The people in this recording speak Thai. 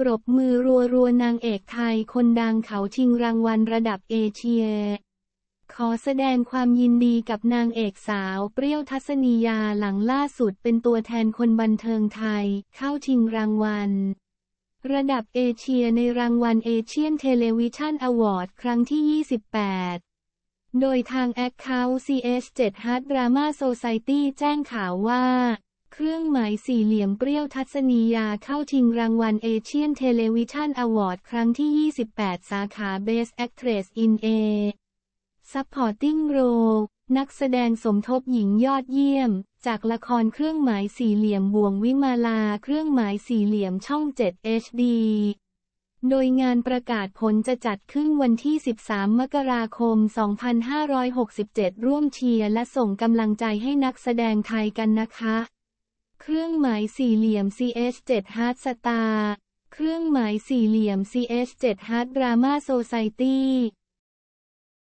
ปรบมือรัวรัวนางเอกไทย คนดังเขาชิงรางวัลระดับเอเชีย ขอแสดงความยินดีกับนางเอกสาว เปรี้ยวทัศนียาหลังล่าสุดเป็นตัวแทนคนบันเทิงไทย เข้าชิงรางวัล ระดับเอเชียในรางวัลเอเชียนเทเลวิชันอวอร์ดครั้งที่ 28 โดยทางแอคเคาท์ c h 7 Hard Drama Society แจ้งข่าวว่าเครื่องหมายสี่เหลี่ยมเปรี้ยวทัศนียาเข้าชิงรางวัลเอเชียนเทเลวิชันอวอร์ดครั้งที่ 28 สาขา Best Actress in A Supporting Role นักแสดงสมทบหญิงยอดเยี่ยม จากละครเครื่องหมายสี่เหลี่ยมบ่วงวิมาลา เครื่องหมายสี่เหลี่ยมช่อง 7 HD โดยงานประกาศผลจะจัดขึ้นวันที่ 13 มกราคม 2567 ร่วมเชียร์และส่งกำลังใจให้นักแสดงไทยกันนะคะเครื่องหมายสี่เหลี่ยม CH7 Hard Star เครื่องหมายสี่เหลี่ยม CH7 Hard Drama Society